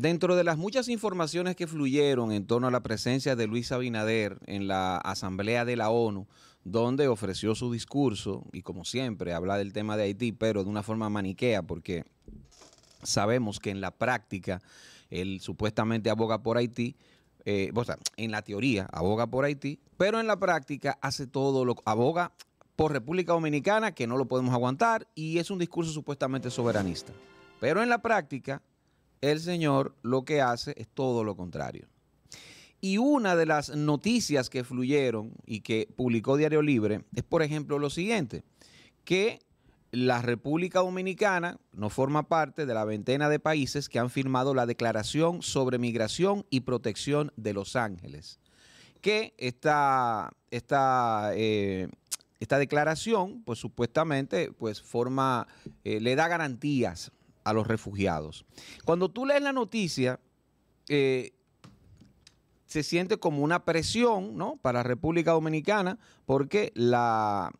Dentro de las muchas informaciones que fluyeron en torno a la presencia de Luis Abinader en la Asamblea de la ONU, donde ofreció su discurso y como siempre habla del tema de Haití, pero de una forma maniquea, porque sabemos que en la práctica él supuestamente aboga por Haití, eh, o sea, en la teoría aboga por Haití, pero en la práctica hace todo lo aboga por República Dominicana, que no lo podemos aguantar, y es un discurso supuestamente soberanista. Pero en la práctica el Señor lo que hace es todo lo contrario. Y una de las noticias que fluyeron y que publicó Diario Libre es, por ejemplo, lo siguiente, que la República Dominicana no forma parte de la veintena de países que han firmado la Declaración sobre Migración y Protección de Los Ángeles, que esta, esta eh, declaración, pues supuestamente, pues forma, eh, le da garantías los refugiados. Cuando tú lees la noticia, eh, se siente como una presión ¿no? para República Dominicana porque la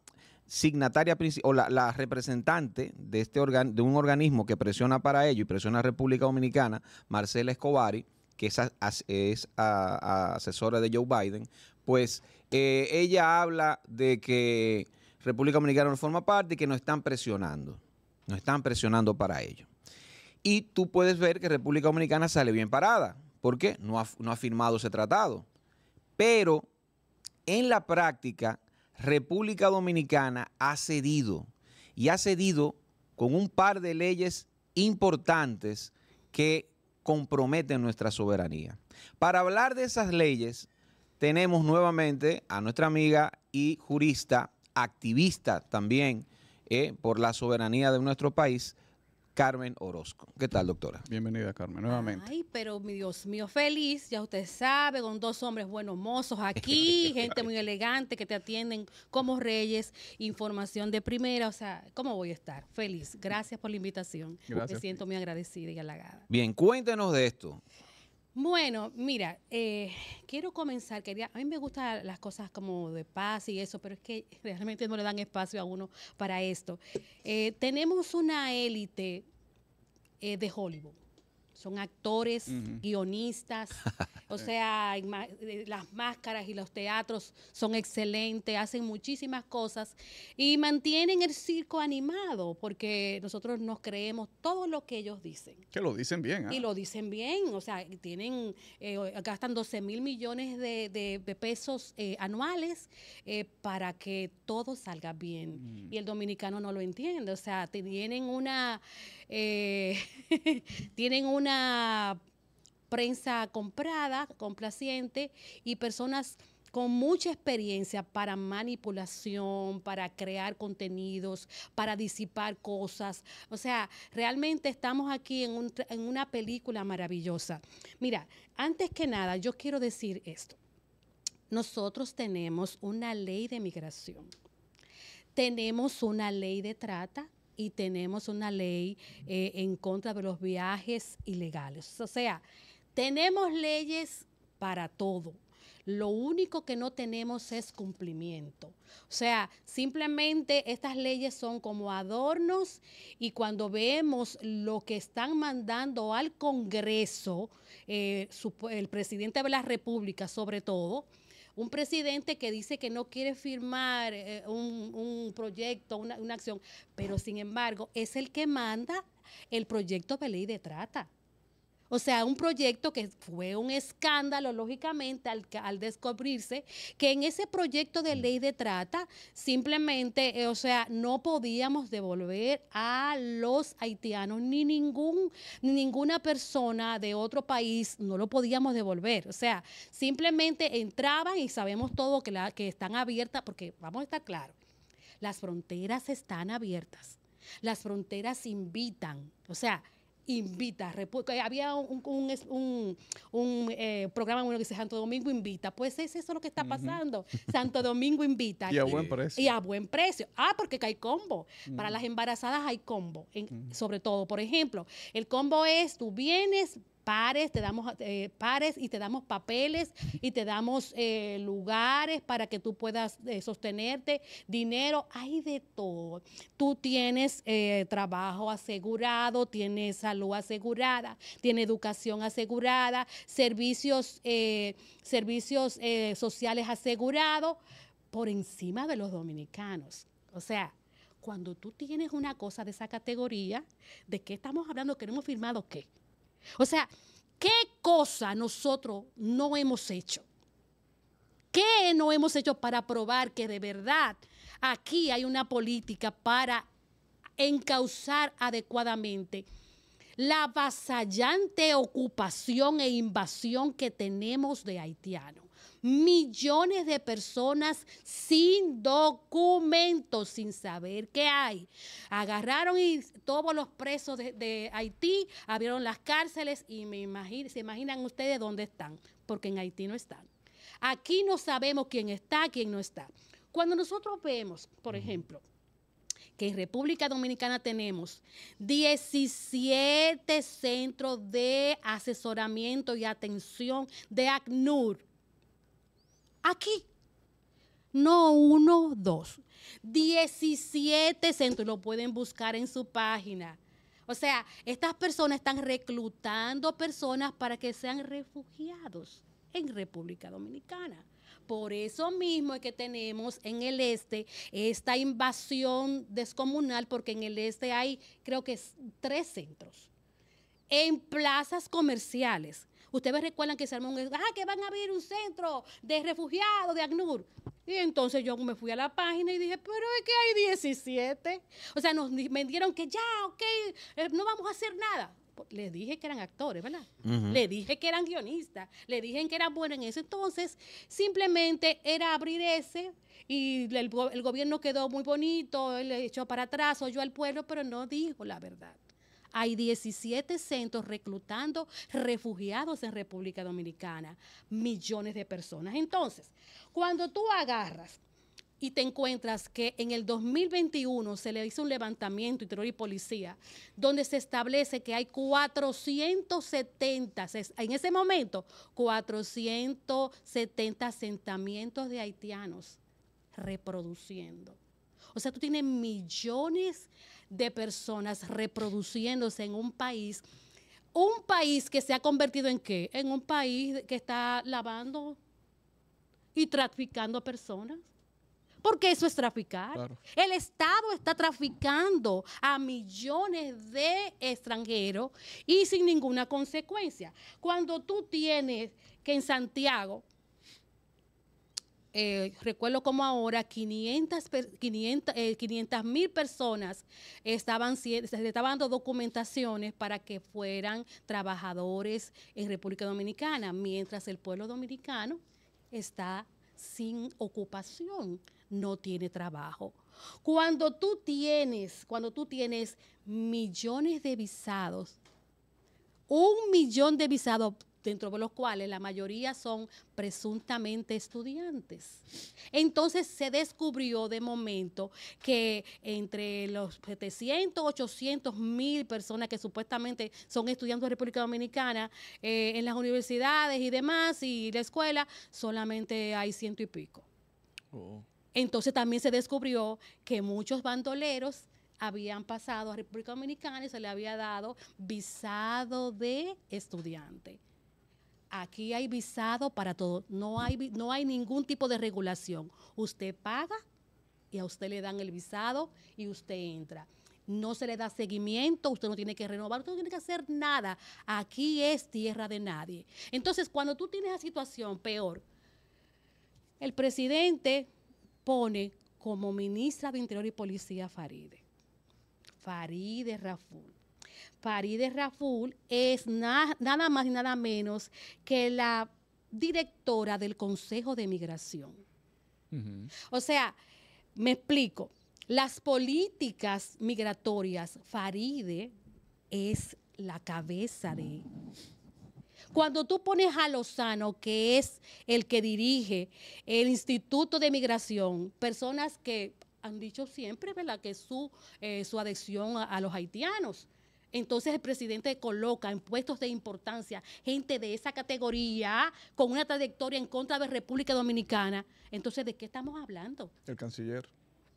signataria o la, representante de, este organ de un organismo que presiona para ello y presiona a República Dominicana, Marcela Escobari, que es, asesora de Joe Biden, pues eh, ella habla de que República Dominicana no forma parte y que nos están presionando, nos están presionando para ello. Y tú puedes ver que República Dominicana sale bien parada, porque no ha, firmado ese tratado. Pero en la práctica, República Dominicana ha cedido y ha cedido con un par de leyes importantes que comprometen nuestra soberanía. Para hablar de esas leyes, tenemos nuevamente a nuestra amiga y jurista, activista también eh, por la soberanía de nuestro país, Carmen Orozco. ¿Qué tal, doctora? Bienvenida, Carmen, nuevamente. Ay, pero mi Dios mío, feliz, ya usted sabe, con dos hombres buenos, mozos aquí, gente muy elegante que te atienden como reyes, información de primera, o sea, ¿cómo voy a estar? Feliz. Gracias por la invitación. Gracias. Me siento muy agradecida y halagada. Bien, cuéntenos de esto. Bueno, mira, eh, quiero comenzar, quería, a mí me gustan las cosas como de paz y eso, pero es que realmente no le dan espacio a uno para esto. Eh, tenemos una élite eh, de Hollywood. Son actores, guionistas, o sea, eh, las máscaras y los teatros son excelentes, hacen muchísimas cosas y mantienen el circo animado porque nosotros nos creemos todo lo que ellos dicen. Que lo dicen bien. Y ¿ah? lo dicen bien, o sea, tienen, eh, gastan 12 mil millones de, pesos anuales para que todo salga bien. Mm. Y el dominicano no lo entiende, o sea, tienen una... Eh, tienen una prensa comprada, complaciente y personas con mucha experiencia para manipulación, para crear contenidos, para disipar cosas. O sea, realmente estamos aquí en, en una película maravillosa. Mira, antes que nada, yo quiero decir esto. Nosotros tenemos una ley de migración. Tenemos una ley de trata y tenemos una ley eh, en contra de los viajes ilegales. O sea, tenemos leyes para todo. Lo único que no tenemos es cumplimiento. O sea, simplemente estas leyes son como adornos y cuando vemos lo que están mandando al Congreso, eh, el presidente de la República sobre todo, un presidente que dice que no quiere firmar eh, un, proyecto, una, una acción, pero sin embargo es el que manda el proyecto de ley de trata. O sea, un proyecto que fue un escándalo, lógicamente, al, descubrirse que en ese proyecto de mm. ley de trata simplemente, eh, o sea, no podíamos devolver a los haitianos ni ningún ninguna persona de otro país no lo podíamos devolver. O sea, simplemente entraban y sabemos todo que, que están abiertas, porque vamos a estar claros, las fronteras están abiertas, las fronteras invitan. O sea, Invita, había un, eh, programa que dice Santo Domingo Invita, pues es eso lo que está pasando. Santo Domingo Invita. y a buen precio. Ah, porque hay combo. Para las embarazadas hay combo, sobre todo. Por ejemplo, el combo es, tú vienes, pares, te damos eh, pares y te damos papeles y te damos eh, lugares para que tú puedas eh, sostenerte, dinero, hay de todo. Tú tienes trabajo asegurado, tienes salud asegurada, tienes educación asegurada, servicios, servicios sociales asegurados por encima de los dominicanos. O sea, cuando tú tienes una cosa de esa categoría, ¿de qué estamos hablando? ¿Que no hemos firmado qué? O sea, ¿qué cosa nosotros no hemos hecho? ¿Qué no hemos hecho para probar que de verdad aquí hay una política para encauzar adecuadamente la avasallante ocupación e invasión que tenemos de haitianos? millones de personas sin documentos, sin saber qué hay. Agarraron todos los presos de, Haití, abrieron las cárceles y me imagino, se imaginan ustedes dónde están, porque en Haití no están. Aquí no sabemos quién está, quién no está. Cuando nosotros vemos, por ejemplo, que en República Dominicana tenemos 17 centros de asesoramiento y atención de ACNUR, Aquí. No uno, dos. 17 centros lo pueden buscar en su página. O sea, estas personas están reclutando personas para que sean refugiados en República Dominicana. Por eso mismo es que tenemos en el este esta invasión descomunal, porque en el este hay creo que tres centros en plazas comerciales Ustedes recuerdan que Salmón armó ah, que van a abrir un centro de refugiados de ACNUR. Y entonces yo me fui a la página y dije, pero es que hay 17. O sea, nos vendieron que ya, ok, eh, no vamos a hacer nada. Pues, le dije que eran actores, ¿verdad? Le dije que eran guionistas, le dije que eran buenos en eso. Entonces, simplemente era abrir ese y el, el gobierno quedó muy bonito, le echó para atrás, oyó al pueblo, pero no dijo la verdad hay 17 centros reclutando refugiados en República Dominicana, millones de personas. Entonces, cuando tú agarras y te encuentras que en el 2021 se le hizo un levantamiento y terror y policía, donde se establece que hay 470, en ese momento, 470 asentamientos de haitianos reproduciendo. O sea, tú tienes millones de personas reproduciéndose en un país. Un país que se ha convertido en qué? En un país que está lavando y traficando a personas. Porque eso es traficar. El Estado está traficando a millones de extranjeros y sin ninguna consecuencia. Cuando tú tienes que en Santiago eh, recuerdo como ahora 500 eh, mil 500, personas estaban, se estaban dando documentaciones para que fueran trabajadores en República Dominicana, mientras el pueblo dominicano está sin ocupación, no tiene trabajo. Cuando tú tienes, cuando tú tienes millones de visados, un millón de visados dentro de los cuales la mayoría son presuntamente estudiantes. Entonces se descubrió de momento que entre los 700, 800 mil personas que supuestamente son estudiantes de República Dominicana eh, en las universidades y demás y la escuela, solamente hay ciento y pico. Oh. Entonces también se descubrió que muchos bandoleros habían pasado a República Dominicana y se le había dado visado de estudiante. Aquí hay visado para todo. No hay, no hay ningún tipo de regulación. Usted paga y a usted le dan el visado y usted entra. No se le da seguimiento, usted no tiene que renovar, usted no tiene que hacer nada. Aquí es tierra de nadie. Entonces, cuando tú tienes la situación peor, el presidente pone como ministra de Interior y Policía Faride. Faride Raful. Faride Raful es nada más y nada menos que la directora del Consejo de Migración. O sea, me explico. Las políticas migratorias, Faride es la cabeza de... Cuando tú pones a Lozano, que es el que dirige el Instituto de Migración, personas que han dicho siempre, que su, eh, su adhesión a los haitianos. Entonces el presidente coloca en puestos de importancia gente de esa categoría con una trayectoria en contra de República Dominicana. Entonces, ¿de qué estamos hablando? El canciller.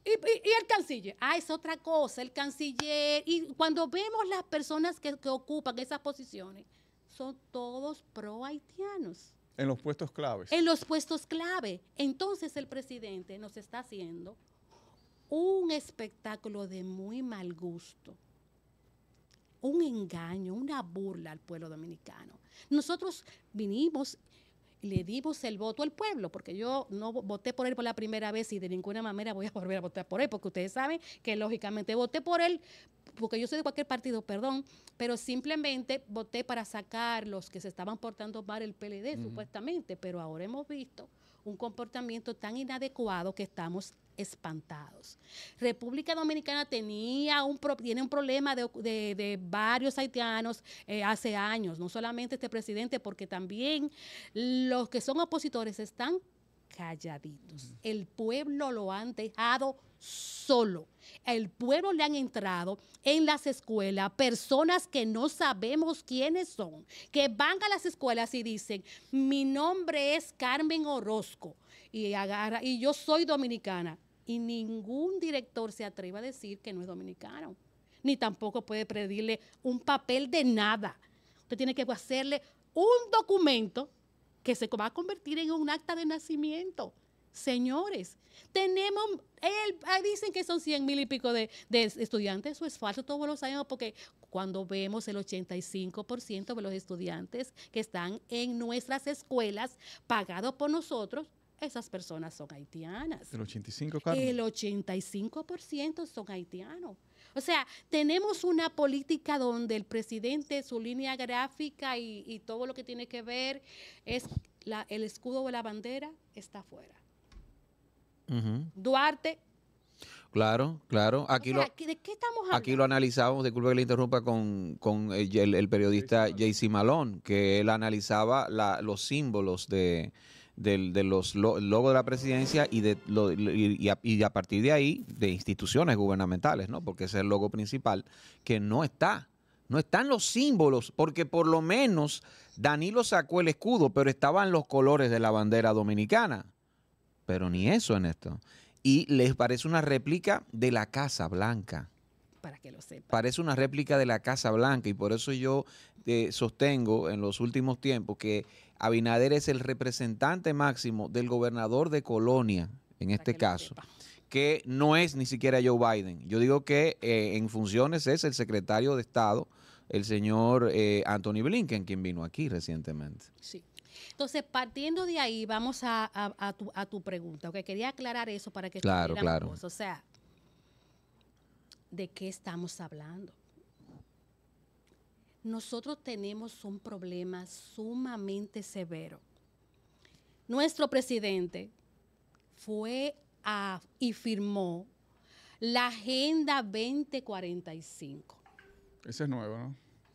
Y, el canciller, ah, es otra cosa, el canciller. Y cuando vemos las personas que, que ocupan esas posiciones, son todos pro haitianos. En los puestos claves. En los puestos clave. Entonces el presidente nos está haciendo un espectáculo de muy mal gusto un engaño, una burla al pueblo dominicano. Nosotros vinimos le dimos el voto al pueblo, porque yo no voté por él por la primera vez y de ninguna manera voy a volver a votar por él, porque ustedes saben que lógicamente voté por él, porque yo soy de cualquier partido, perdón, pero simplemente voté para sacar los que se estaban portando mal el PLD, supuestamente, pero ahora hemos visto un comportamiento tan inadecuado que estamos espantados. República Dominicana tenía un, tiene un problema de, varios haitianos eh, hace años, no solamente este presidente, porque también los que son opositores están calladitos. El pueblo lo han dejado solo. El pueblo le han entrado en las escuelas personas que no sabemos quiénes son, que van a las escuelas y dicen, mi nombre es Carmen Orozco y, agarra, y yo soy dominicana y ningún director se atreva a decir que no es dominicano, ni tampoco puede pedirle un papel de nada. Usted tiene que hacerle un documento que se va a convertir en un acta de nacimiento. Señores, tenemos, dicen que son 100 mil y pico de, estudiantes, eso es falso, todos los años porque cuando vemos el 85% de los estudiantes que están en nuestras escuelas pagados por nosotros, esas personas son haitianas. El 85, El 85% son haitianos. O sea, tenemos una política donde el presidente, su línea gráfica y, todo lo que tiene que ver es el escudo o la bandera está afuera. Duarte. Claro, claro. Aquí lo, ¿De qué estamos Aquí lo analizábamos, disculpe que le interrumpa, con, el, periodista JC Malón que él analizaba los símbolos de del, de los logos de la presidencia y, de, y, a, partir de ahí de instituciones gubernamentales, ¿no? Porque ese es el logo principal que no está. No están los símbolos, porque por lo menos Danilo sacó el escudo, pero estaban los colores de la bandera dominicana. Pero ni eso en esto. Y les parece una réplica de la Casa Blanca para que lo sepan. Parece una réplica de la Casa Blanca y por eso yo eh, sostengo en los últimos tiempos que Abinader es el representante máximo del gobernador de Colonia, en este caso, que no es ni siquiera Joe Biden. Yo digo que eh, en funciones es el secretario de Estado, el señor eh, Anthony Blinken, quien vino aquí recientemente. Sí. Entonces, partiendo de ahí, vamos a, tu, pregunta, porque quería aclarar eso para que... Claro, claro. O sea, ¿de qué estamos hablando? nosotros tenemos un problema sumamente severo. Nuestro presidente fue a, y firmó la Agenda 2045. Esa es nueva,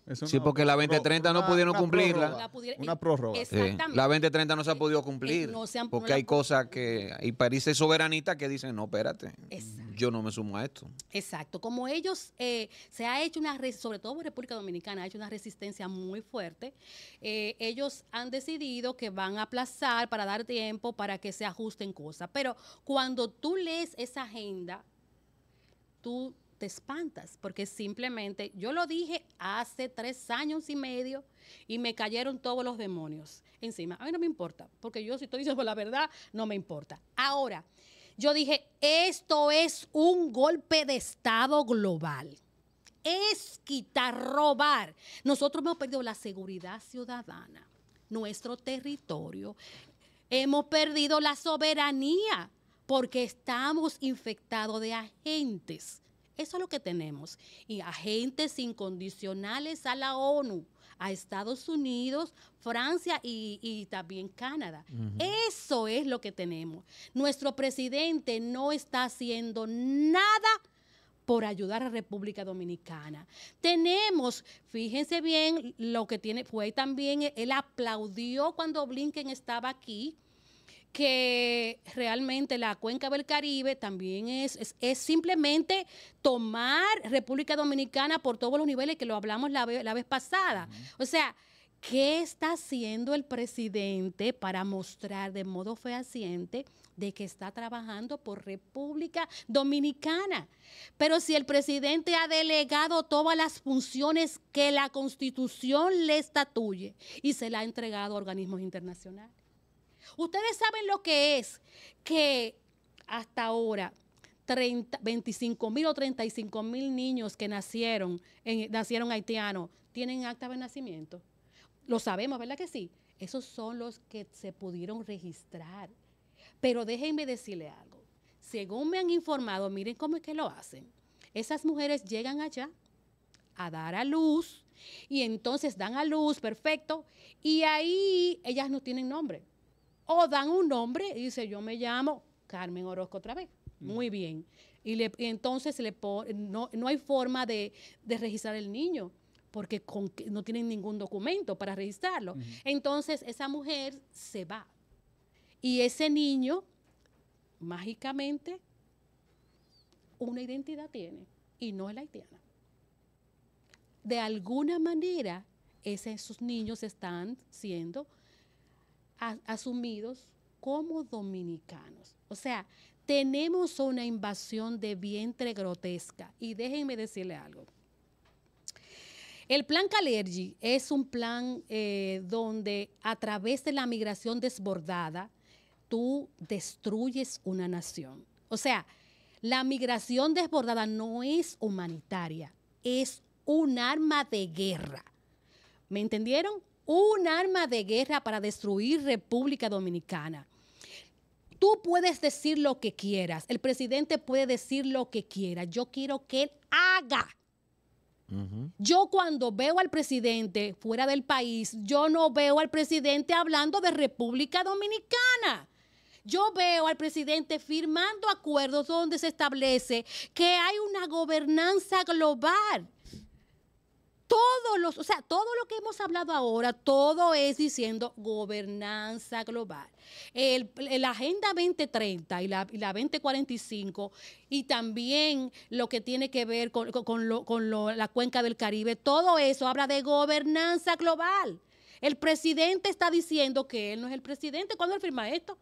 ¿no? sí, porque la 2030 no pudieron cumplirla. una prórroga. Eh, exactamente. La 2030 no se ha eh, podido eh, cumplir. porque hay cosas que. Y países soberanistas que dicen, no, espérate yo no me sumo a esto. Exacto, como ellos, eh, se ha hecho una, sobre todo República Dominicana, ha hecho una resistencia muy fuerte, eh, ellos han decidido que van a aplazar para dar tiempo para que se ajusten cosas, pero cuando tú lees esa agenda, tú te espantas, porque simplemente, yo lo dije hace tres años y medio y me cayeron todos los demonios encima. A mí no me importa, porque yo si estoy diciendo la verdad, no me importa. Ahora, yo dije, esto es un golpe de Estado global. Es quitar, robar. Nosotros hemos perdido la seguridad ciudadana, nuestro territorio. Hemos perdido la soberanía porque estamos infectados de agentes. Eso es lo que tenemos. Y agentes incondicionales a la ONU a Estados Unidos, Francia y, también Canadá. Eso es lo que tenemos. Nuestro presidente no está haciendo nada por ayudar a República Dominicana. Tenemos, fíjense bien, lo que tiene fue también, él aplaudió cuando Blinken estaba aquí, que realmente la cuenca del Caribe también es, es, simplemente tomar República Dominicana por todos los niveles que lo hablamos la, vez pasada. O sea, ¿qué está haciendo el presidente para mostrar de modo fehaciente de que está trabajando por República Dominicana? Pero si el presidente ha delegado todas las funciones que la constitución le estatuye y se la ha entregado a organismos internacionales. Ustedes saben lo que es que hasta ahora 30, 25 mil o 35 mil niños que nacieron, nacieron haitianos tienen acta de nacimiento. Lo sabemos, ¿verdad que sí? Esos son los que se pudieron registrar. Pero déjenme decirle algo. Según me han informado, miren cómo es que lo hacen. Esas mujeres llegan allá a dar a luz y entonces dan a luz, perfecto. Y ahí ellas no tienen nombre. O dan un nombre y dice, yo me llamo Carmen Orozco otra vez. Mm. Muy bien. Y, entonces le no, no, hay forma de, registrar el niño porque no tienen ningún documento para registrarlo. Entonces esa mujer se va. Y ese niño, mágicamente, una identidad tiene y no es la haitiana. De alguna manera, esos niños están siendo asumidos como dominicanos. O sea, tenemos una invasión de vientre grotesca. Y déjenme decirle algo. El plan Calergi es un plan eh, donde a través de la migración desbordada tú destruyes una nación. O sea, la migración desbordada no es humanitaria, es un arma de guerra. ¿Me entendieron? un arma de guerra para destruir República Dominicana. Tú puedes decir lo que quieras, el presidente puede decir lo que quiera, yo quiero que él haga. Yo cuando veo al presidente fuera del país, yo no veo al presidente hablando de República Dominicana. Yo veo al presidente firmando acuerdos donde se establece que hay una gobernanza global todos los, o sea, todo lo que hemos hablado ahora, todo es diciendo gobernanza global. la Agenda 2030 y la, 2045 y también lo que tiene que ver con, la cuenca del Caribe, todo eso habla de gobernanza global. El presidente está diciendo que él no es el presidente. ¿Cuándo él firma esto?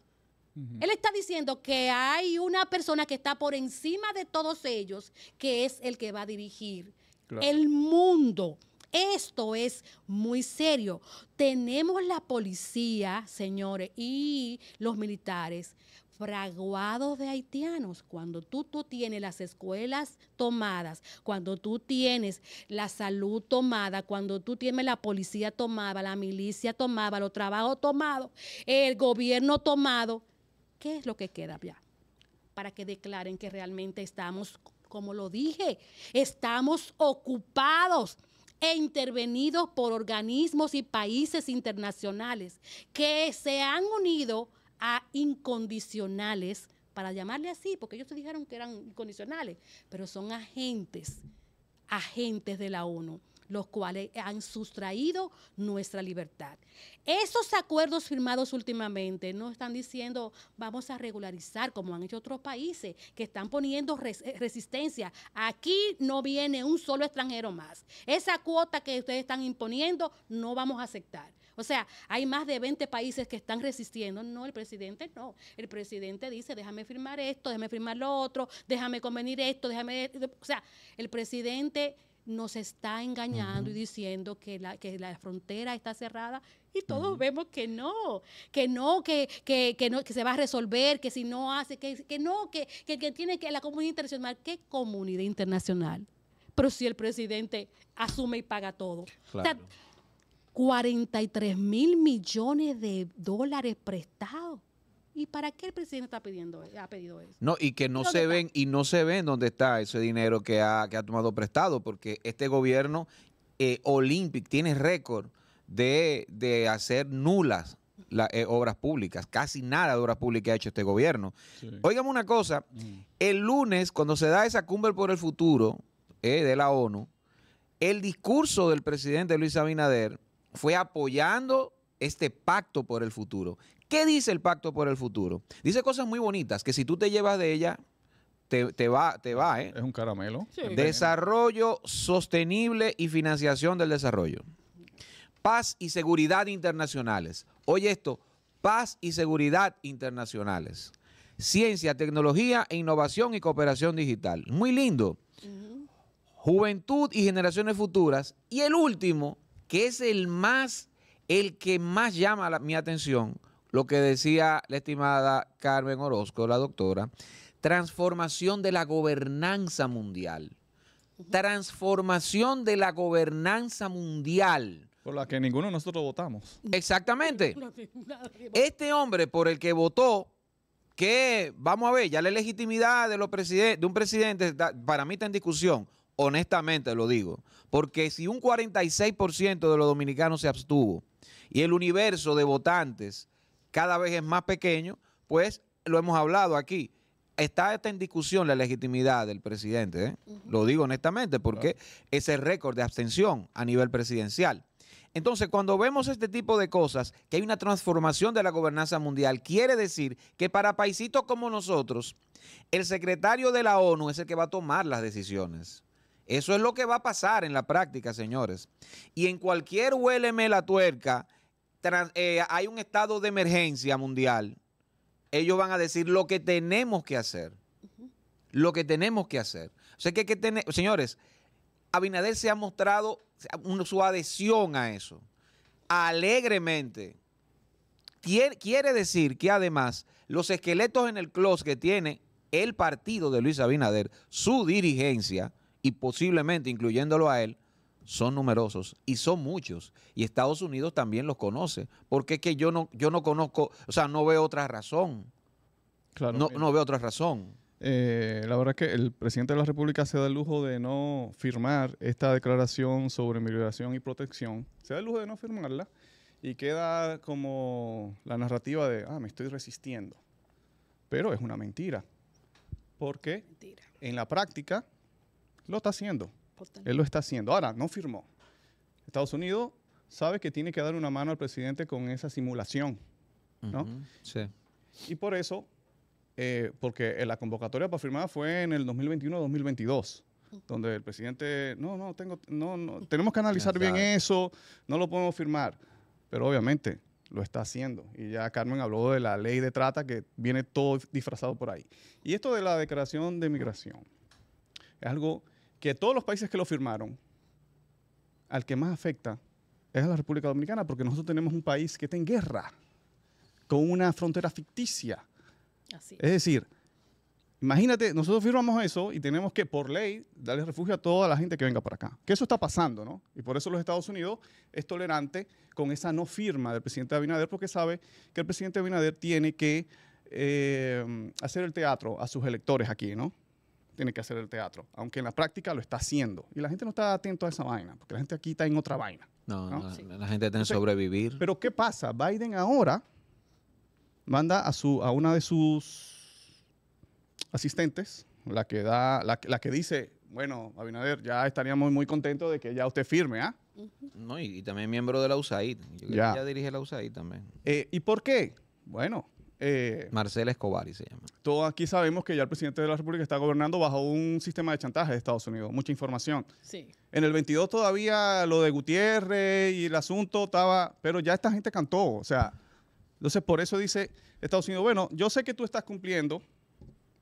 Él está diciendo que hay una persona que está por encima de todos ellos, que es el que va a dirigir el mundo. Esto es muy serio. Tenemos la policía, señores, y los militares fraguados de haitianos. Cuando tú, tú tienes las escuelas tomadas, cuando tú tienes la salud tomada, cuando tú tienes la policía tomada, la milicia tomada, los trabajos tomados, el gobierno tomado, ¿qué es lo que queda ya? Para que declaren que realmente estamos como lo dije, estamos ocupados e intervenidos por organismos y países internacionales que se han unido a incondicionales, para llamarle así, porque ellos te dijeron que eran incondicionales, pero son agentes, agentes de la ONU los cuales han sustraído nuestra libertad. Esos acuerdos firmados últimamente no están diciendo vamos a regularizar como han hecho otros países que están poniendo eh, resistencia. Aquí no viene un solo extranjero más. Esa cuota que ustedes están imponiendo no vamos a aceptar. O sea, hay más de 20 países que están resistiendo. No, el presidente no. El presidente dice, déjame firmar esto, déjame firmar lo otro, déjame convenir esto, déjame... Eh, o sea, el presidente nos está engañando y diciendo que la, frontera está cerrada y todos vemos que no, que no, que, que, no, que se va a resolver, que si no hace, que, que no, que, que, que tiene que la comunidad internacional, ¿qué comunidad internacional? Pero si el presidente asume y paga todo. 43 mil millones de dólares prestados. ¿Y para qué el presidente está pidiendo, ha pedido eso? No, y que no se ven, y no se ven dónde está ese dinero que ha, tomado prestado, porque este gobierno eh, tiene récord de, hacer nulas las eh, obras públicas. Casi nada de obras públicas ha hecho este gobierno. Sí. Óigame una cosa, mm. el lunes, cuando se da esa cumbre por el futuro eh, de la ONU, el discurso del presidente Luis Abinader fue apoyando este pacto por el futuro. ¿Qué dice el pacto por el futuro? Dice cosas muy bonitas que si tú te llevas de ella, te, va, te va, ¿eh? Es un caramelo. desarrollo sostenible y financiación del desarrollo. Paz y seguridad internacionales. Oye esto, paz y seguridad internacionales. Ciencia, tecnología e innovación y cooperación digital. Muy lindo. Juventud y generaciones futuras. Y el último, que es el más, el que más llama mi atención, lo que decía la estimada Carmen Orozco, la doctora, transformación de la gobernanza mundial. Transformación de la gobernanza mundial. Por la que ninguno de nosotros votamos. Exactamente. Este hombre por el que votó, que vamos a ver, ya la legitimidad de, los un presidente para mí está en discusión, honestamente lo digo, porque si un 46% de los dominicanos se abstuvo y el universo de votantes cada vez es más pequeño, pues lo hemos hablado aquí. Está en discusión la legitimidad del presidente, ¿eh? lo digo honestamente, porque es el récord de abstención a nivel presidencial. Entonces, cuando vemos este tipo de cosas, que hay una transformación de la gobernanza mundial, quiere decir que para paisitos como nosotros, el secretario de la ONU es el que va a tomar las decisiones. Eso es lo que va a pasar en la práctica, señores. Y en cualquier huéleme la tuerca eh, hay un estado de emergencia mundial, ellos van a decir lo que tenemos que hacer. Lo que tenemos que hacer. O que, señores, Abinader se ha mostrado su adhesión a eso. Alegremente. quiere decir que además los esqueletos en el closet que tiene el partido de Luis Abinader, su dirigencia, y posiblemente incluyéndolo a él, son numerosos y son muchos. Y Estados Unidos también los conoce. Porque es que yo no, yo no conozco, o sea, no veo otra razón. Claro. No, veo otra razón. Eh, la verdad es que el presidente de la República se da el lujo de no firmar esta declaración sobre migración y protección. Se da el lujo de no firmarla y queda como la narrativa de, ah, me estoy resistiendo. Pero es una mentira. Porque en la práctica lo está haciendo. Él lo está haciendo. Ahora, no firmó. Estados Unidos sabe que tiene que dar una mano al presidente con esa simulación, ¿no? Sí. Y por eso, eh, porque la convocatoria para firmar fue en el 2021-2022 donde el presidente, no, no, tengo, no, no tenemos que analizar bien eso, no lo podemos firmar. Pero obviamente lo está haciendo. Y ya Carmen habló de la ley de trata que viene todo disfrazado por ahí. Y esto de la declaración de migración es algo que todos los países que lo firmaron, al que más afecta es a la República Dominicana, porque nosotros tenemos un país que está en guerra, con una frontera ficticia. Es decir, imagínate, nosotros firmamos eso y tenemos que, por ley, darle refugio a toda la gente que venga para acá. Que eso está pasando, ¿no? Y por eso los Estados Unidos es tolerante con esa no firma del presidente Abinader, porque sabe que el presidente Abinader tiene que eh, hacer el teatro a sus electores aquí, ¿no? tiene que hacer el teatro, aunque en la práctica lo está haciendo. Y la gente no está atento a esa vaina, porque la gente aquí está en otra vaina. No, ¿no? la gente tiene que sobrevivir. Pero ¿qué pasa? Biden ahora manda a, su, a una de sus asistentes, la que, da, la, que dice, bueno, Abinader, ya estaríamos muy contentos de que ya usted firme, ¿ah? No, y, también miembro de la USAID. Yo ya. dirige la USAID también. Eh, ¿Y por qué? Bueno, eh, Marcela Escobar, y se llama. Todos aquí sabemos que ya el presidente de la República está gobernando bajo un sistema de chantaje de Estados Unidos, mucha información. Sí. En el 22 todavía lo de Gutiérrez y el asunto estaba, pero ya esta gente cantó, o sea, entonces por eso dice Estados Unidos, bueno, yo sé que tú estás cumpliendo,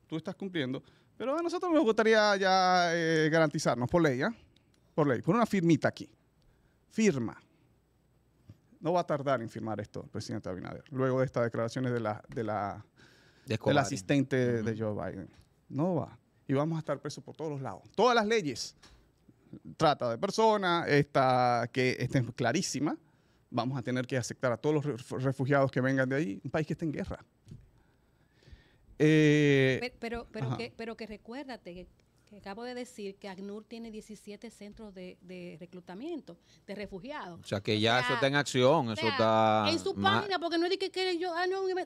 tú estás cumpliendo, pero a nosotros nos gustaría ya eh, garantizarnos por ley, ¿ah? Por ley, por una firmita aquí. Firma no va a tardar en firmar esto el presidente Abinader, luego de estas declaraciones de la, de la, del asistente de Joe Biden. No va. Y vamos a estar presos por todos los lados. Todas las leyes, trata de personas, esta que estén es clarísima, vamos a tener que aceptar a todos los refugiados que vengan de ahí, un país que está en guerra. pero, eh, pero, que, pero que recuérdate que acabo de decir que ACNUR tiene 17 centros de, reclutamiento de refugiados. O sea, que ya eso está en acción, eso está... En su página, porque no es que, que yo... Ah,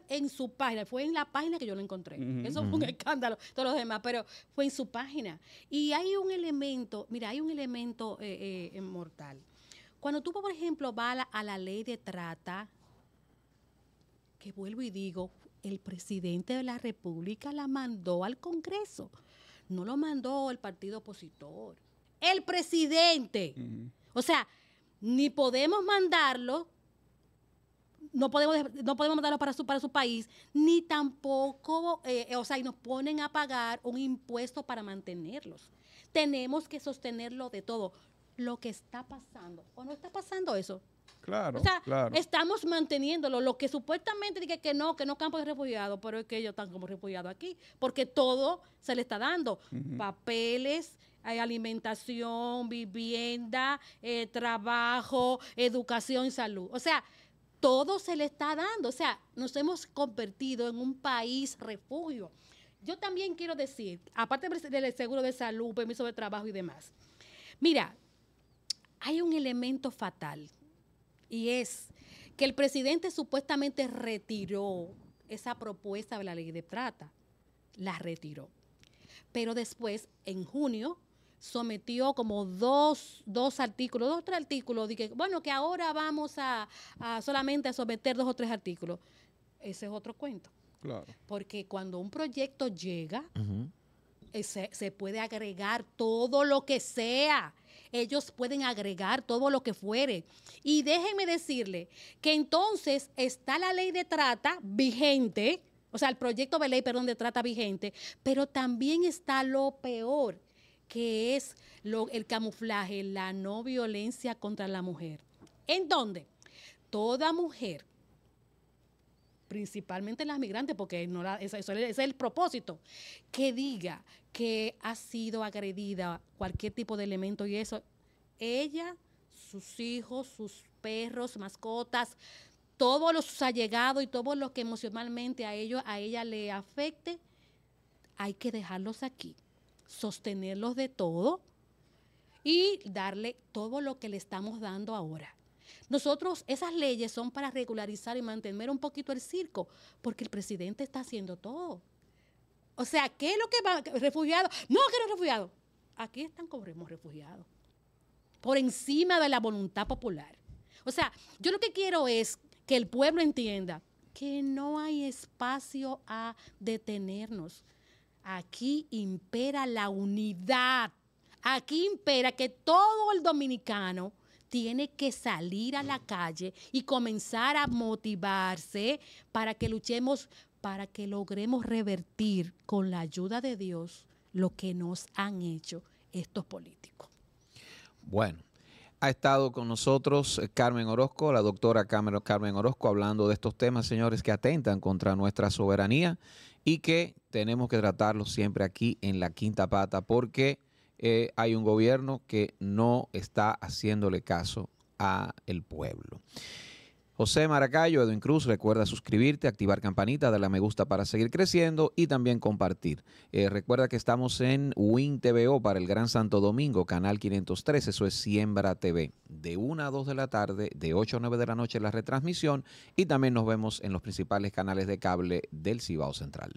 en su página, fue en la página que yo lo encontré. eso fue un escándalo, todos los demás, pero fue en su página. Y hay un elemento, mira, hay un elemento eh, eh mortal. Cuando tú, por ejemplo, vas a la ley de trata, que vuelvo y digo, el presidente de la República la mandó al Congreso no lo mandó el partido opositor, el presidente. O sea, ni podemos mandarlo, no podemos, no podemos mandarlo para su, su país, ni tampoco, eh, o sea, y nos ponen a pagar un impuesto para mantenerlos. Tenemos que sostenerlo de todo. Lo que está pasando, o no está pasando eso, Claro, o estamos manteniéndolo. Lo que supuestamente dije que no, que no campo de refugiados, pero es que ellos están como refugiados aquí, porque todo se le está dando. Papeles, alimentación, vivienda, eh, trabajo, educación y salud. O sea, todo se le está dando. O sea, nos hemos convertido en un país refugio. Yo también quiero decir, aparte del seguro de salud, permiso de trabajo y demás, mira, hay un elemento fatal y es que el presidente supuestamente retiró esa propuesta de la ley de trata, la retiró. Pero después, en junio, sometió como dos, dos artículos, dos o tres artículos, dije bueno, que ahora vamos a, solamente a someter dos o tres artículos. Ese es otro cuento. Claro. Porque cuando un proyecto llega, eh, se, se, puede agregar todo lo que sea ellos pueden agregar todo lo que fuere. Y déjenme decirle que entonces está la ley de trata vigente, o sea, el proyecto de ley, perdón, de trata vigente, pero también está lo peor, que es el camuflaje, la no violencia contra la mujer. ¿En dónde? Toda mujer principalmente las migrantes, porque no eso, es el propósito, que diga que ha sido agredida, cualquier tipo de elemento y eso, ella, sus hijos, sus perros, mascotas, todos los allegados y todo lo que emocionalmente a ellos, a ella le afecte, hay que dejarlos aquí, sostenerlos de todo y darle todo lo que le estamos dando ahora. Nosotros, esas leyes son para regularizar y mantener un poquito el circo, porque el presidente está haciendo todo. O sea, ¿qué es lo que va? Refugiados. No, que no refugiado. Aquí están cobremos refugiados. Por encima de la voluntad popular. O sea, yo lo que quiero es que el pueblo entienda que no hay espacio a detenernos. Aquí impera la unidad. Aquí impera que todo el dominicano tiene que salir a la calle y comenzar a motivarse para que luchemos para que logremos revertir con la ayuda de Dios lo que nos han hecho estos políticos. Bueno, ha estado con nosotros eh, Carmen Orozco, la doctora Carmen Orozco, hablando de estos temas, señores, que atentan contra nuestra soberanía y que tenemos que tratarlo siempre aquí en la quinta pata, porque eh, hay un gobierno que no está haciéndole caso a el pueblo. José Maracayo, Edwin Cruz, recuerda suscribirte, activar campanita, darle a me gusta para seguir creciendo y también compartir. Eh, recuerda que estamos en Win TVO para el Gran Santo Domingo, canal 513, eso es Siembra TV, de 1 a 2 de la tarde, de 8 a 9 de la noche la retransmisión y también nos vemos en los principales canales de cable del Cibao Central.